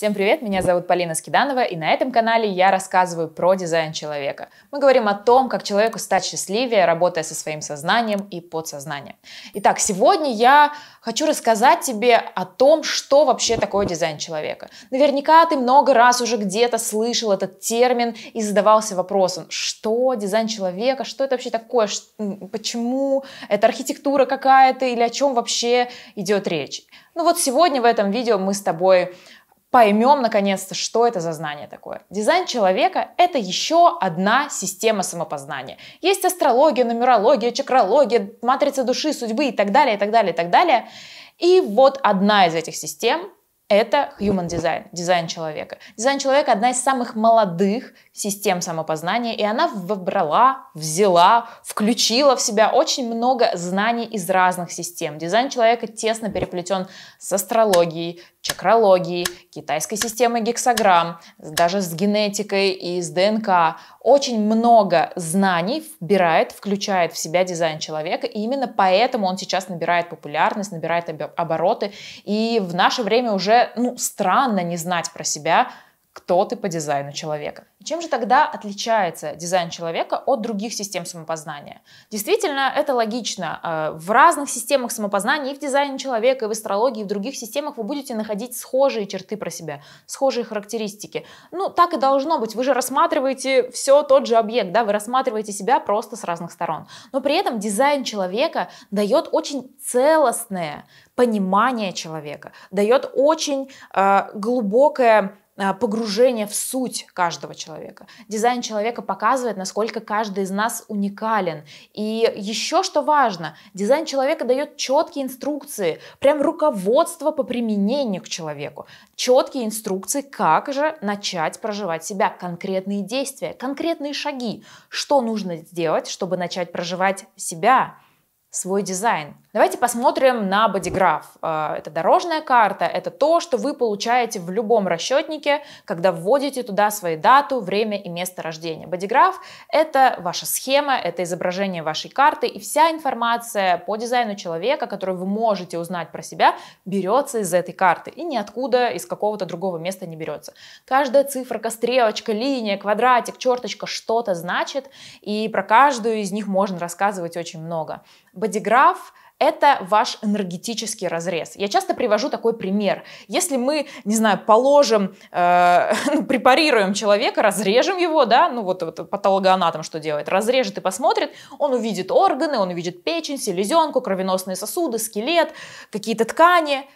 Всем привет, меня зовут Полина Скиданова, и на этом канале я рассказываю про дизайн человека. Мы говорим о том, как человеку стать счастливее, работая со своим сознанием и подсознанием. Итак, сегодня я хочу рассказать тебе о том, что вообще такое дизайн человека. Наверняка ты много раз уже где-то слышал этот термин и задавался вопросом, что дизайн человека, что это вообще такое, почему, это архитектура какая-то или о чем вообще идет речь. Ну вот сегодня в этом видео мы с тобой поймем наконец-то, что это за знание такое. Дизайн человека – это еще одна система самопознания. Есть астрология, нумерология, чакрология, матрица души, судьбы и так далее, и так далее, и так далее. И вот одна из этих систем – это human design, дизайн человека. Дизайн человека – одна из самых молодых систем самопознания, и она выбрала, взяла, включила в себя очень много знаний из разных систем. Дизайн человека тесно переплетен с астрологией, чакрологией, китайской системой гексограмм, даже с генетикой и с ДНК. Очень много знаний вбирает, включает в себя дизайн человека, и именно поэтому он сейчас набирает популярность, набирает обороты, и в наше время уже ну, странно не знать про себя, кто ты по дизайну человека. Чем же тогда отличается дизайн человека от других систем самопознания? Действительно, это логично. Э, в разных системах самопознания, и в дизайне человека, и в астрологии, и в других системах вы будете находить схожие черты про себя, схожие характеристики. Ну, так и должно быть. Вы же рассматриваете все тот же объект, да, вы рассматриваете себя просто с разных сторон. Но при этом дизайн человека дает очень целостное понимание человека, дает очень э, глубокое а, погружение в суть каждого человека. Дизайн человека показывает, насколько каждый из нас уникален. И еще что важно, дизайн человека дает четкие инструкции, прям руководство по применению к человеку. Четкие инструкции, как же начать проживать себя, конкретные действия, конкретные шаги, что нужно сделать, чтобы начать проживать себя свой дизайн. Давайте посмотрим на бодиграф. Это дорожная карта, это то, что вы получаете в любом расчетнике, когда вводите туда свои дату, время и место рождения. Бодиграф – это ваша схема, это изображение вашей карты, и вся информация по дизайну человека, которую вы можете узнать про себя, берется из этой карты, и ниоткуда из какого-то другого места не берется. Каждая цифра, стрелочка, линия, квадратик, черточка что-то значит, и про каждую из них можно рассказывать очень много бодиграф это ваш энергетический разрез. Я часто привожу такой пример. Если мы, не знаю, положим, э, ну, препарируем человека, разрежем его, да, ну вот, вот патологоанатом что делает, разрежет и посмотрит, он увидит органы, он увидит печень, селезенку, кровеносные сосуды, скелет, какие-то ткани.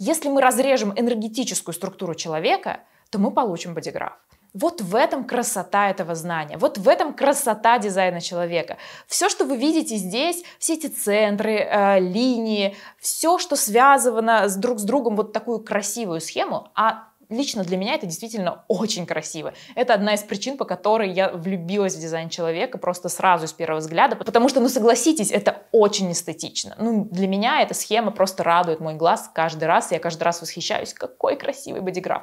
Если мы разрежем энергетическую структуру человека, то мы получим бодиграф. Вот в этом красота этого знания, вот в этом красота дизайна человека. Все, что вы видите здесь, все эти центры, э, линии, все, что связано с друг с другом, вот такую красивую схему, а лично для меня это действительно очень красиво. Это одна из причин, по которой я влюбилась в дизайн человека просто сразу с первого взгляда, потому что, ну согласитесь, это очень эстетично. Ну, для меня эта схема просто радует мой глаз каждый раз, я каждый раз восхищаюсь, какой красивый бодиграф.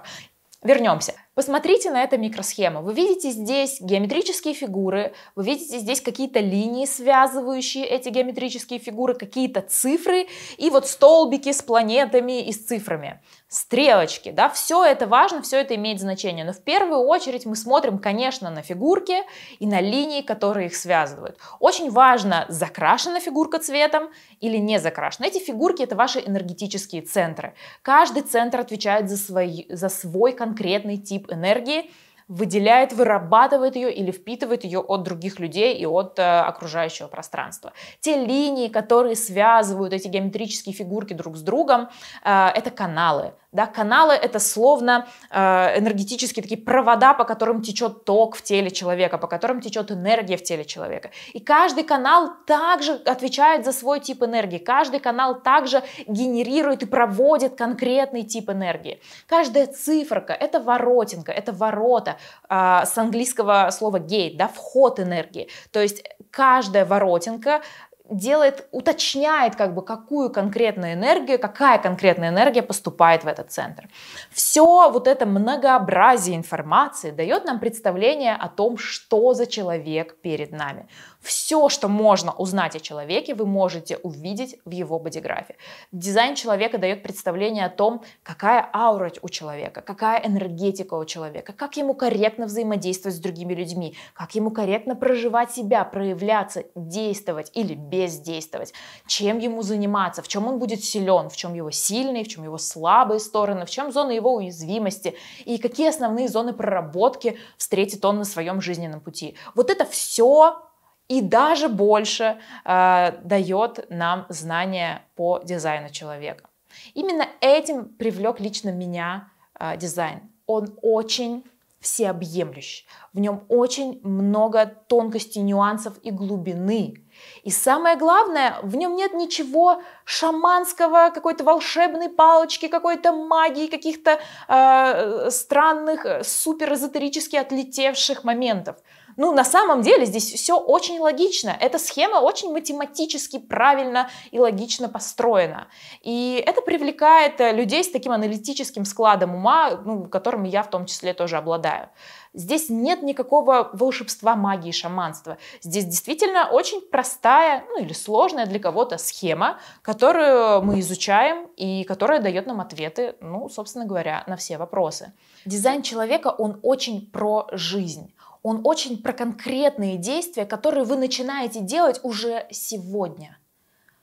Вернемся. Посмотрите на эту микросхему. Вы видите здесь геометрические фигуры, вы видите здесь какие-то линии, связывающие эти геометрические фигуры, какие-то цифры и вот столбики с планетами и с цифрами стрелочки, да, все это важно, все это имеет значение, но в первую очередь мы смотрим, конечно, на фигурки и на линии, которые их связывают. Очень важно, закрашена фигурка цветом или не закрашена. Эти фигурки – это ваши энергетические центры. Каждый центр отвечает за свой, за свой конкретный тип энергии, выделяет, вырабатывает ее или впитывает ее от других людей и от э, окружающего пространства. Те линии, которые связывают эти геометрические фигурки друг с другом, э, это каналы. Да, каналы это словно э, энергетические такие провода, по которым течет ток в теле человека, по которым течет энергия в теле человека. И каждый канал также отвечает за свой тип энергии. Каждый канал также генерирует и проводит конкретный тип энергии. Каждая циферка это воротинка, это ворота э, с английского слова gate, да, вход энергии. То есть каждая воротинка делает, уточняет, как бы, какую конкретную энергию, какая конкретная энергия поступает в этот центр. Все вот это многообразие информации дает нам представление о том, что за человек перед нами. Все, что можно узнать о человеке, вы можете увидеть в его бодиграфе. Дизайн человека дает представление о том, какая аура у человека, какая энергетика у человека, как ему корректно взаимодействовать с другими людьми, как ему корректно проживать себя, проявляться, действовать или без полез действовать, чем ему заниматься, в чем он будет силен, в чем его сильные, в чем его слабые стороны, в чем зоны его уязвимости и какие основные зоны проработки встретит он на своем жизненном пути. Вот это все и даже больше э, дает нам знания по дизайну человека. Именно этим привлек лично меня э, дизайн. Он очень всеобъемлющ, в нем очень много тонкостей, нюансов и глубины. И самое главное, в нем нет ничего шаманского, какой-то волшебной палочки, какой-то магии, каких-то э, странных, э, суперэзотерически отлетевших моментов. Ну, на самом деле здесь все очень логично. Эта схема очень математически правильно и логично построена. И это привлекает э, людей с таким аналитическим складом ума, ну, которым я в том числе тоже обладаю. Здесь нет никакого волшебства магии, шаманства. Здесь действительно очень простая, ну или сложная для кого-то схема, которую мы изучаем и которая дает нам ответы, ну, собственно говоря, на все вопросы. Дизайн человека, он очень про жизнь. Он очень про конкретные действия, которые вы начинаете делать уже сегодня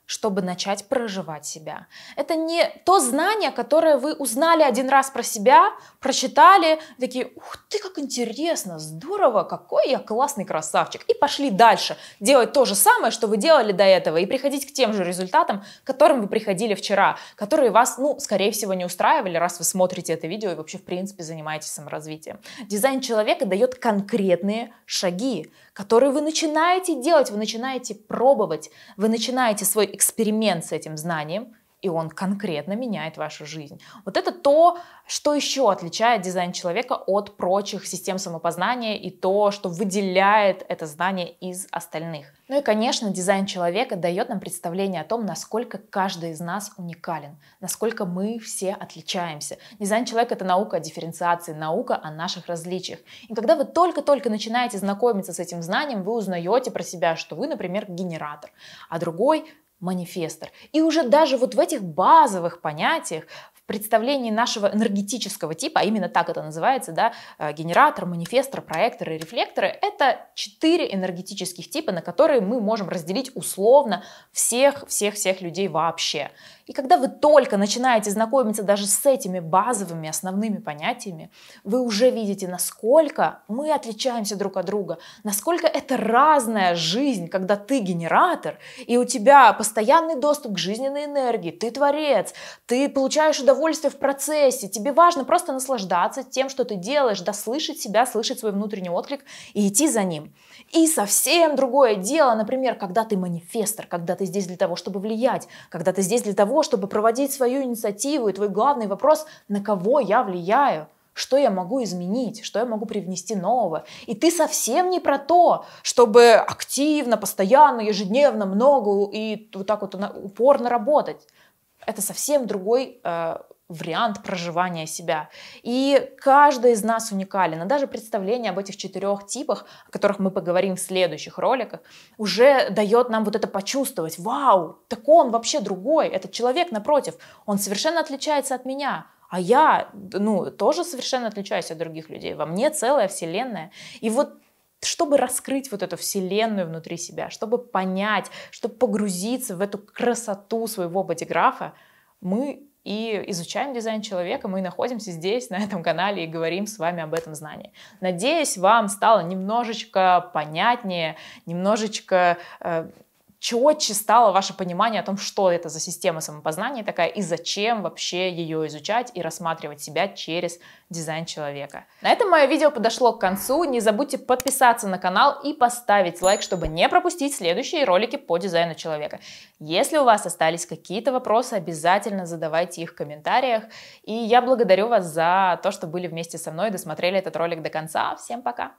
чтобы начать проживать себя. Это не то знание, которое вы узнали один раз про себя, прочитали, такие, ух ты, как интересно, здорово, какой я классный красавчик. И пошли дальше, делать то же самое, что вы делали до этого, и приходить к тем же результатам, к которым вы приходили вчера, которые вас, ну, скорее всего, не устраивали, раз вы смотрите это видео и вообще, в принципе, занимаетесь саморазвитием. Дизайн человека дает конкретные шаги, которые вы начинаете делать, вы начинаете пробовать, вы начинаете свой эксперимент с этим знанием, и он конкретно меняет вашу жизнь. Вот это то, что еще отличает дизайн человека от прочих систем самопознания и то, что выделяет это знание из остальных. Ну и, конечно, дизайн человека дает нам представление о том, насколько каждый из нас уникален, насколько мы все отличаемся. Дизайн человека — это наука о дифференциации, наука о наших различиях. И когда вы только-только начинаете знакомиться с этим знанием, вы узнаете про себя, что вы, например, генератор, а другой манифестор. И уже даже вот в этих базовых понятиях, представлении нашего энергетического типа, а именно так это называется, да, э, генератор, манифестор, проектор и рефлекторы, это четыре энергетических типа, на которые мы можем разделить условно всех-всех-всех людей вообще. И когда вы только начинаете знакомиться даже с этими базовыми основными понятиями, вы уже видите, насколько мы отличаемся друг от друга, насколько это разная жизнь, когда ты генератор, и у тебя постоянный доступ к жизненной энергии, ты творец, ты получаешь удовольствие удовольствие в процессе, тебе важно просто наслаждаться тем, что ты делаешь, дослышать себя, слышать свой внутренний отклик и идти за ним. И совсем другое дело, например, когда ты манифестор, когда ты здесь для того, чтобы влиять, когда ты здесь для того, чтобы проводить свою инициативу, и твой главный вопрос, на кого я влияю, что я могу изменить, что я могу привнести нового. И ты совсем не про то, чтобы активно, постоянно, ежедневно, много и вот так вот упорно работать это совсем другой э, вариант проживания себя. И каждый из нас уникален. И даже представление об этих четырех типах, о которых мы поговорим в следующих роликах, уже дает нам вот это почувствовать. Вау, так он вообще другой. Этот человек напротив, он совершенно отличается от меня. А я, ну, тоже совершенно отличаюсь от других людей. Во мне целая вселенная. И вот чтобы раскрыть вот эту вселенную внутри себя, чтобы понять, чтобы погрузиться в эту красоту своего бодиграфа, мы и изучаем дизайн человека, мы находимся здесь, на этом канале, и говорим с вами об этом знании. Надеюсь, вам стало немножечко понятнее, немножечко э, четче стало ваше понимание о том, что это за система самопознания такая и зачем вообще ее изучать и рассматривать себя через дизайн человека. На этом мое видео подошло к концу. Не забудьте подписаться на канал и поставить лайк, чтобы не пропустить следующие ролики по дизайну человека. Если у вас остались какие-то вопросы, обязательно задавайте их в комментариях. И я благодарю вас за то, что были вместе со мной, и досмотрели этот ролик до конца. Всем пока!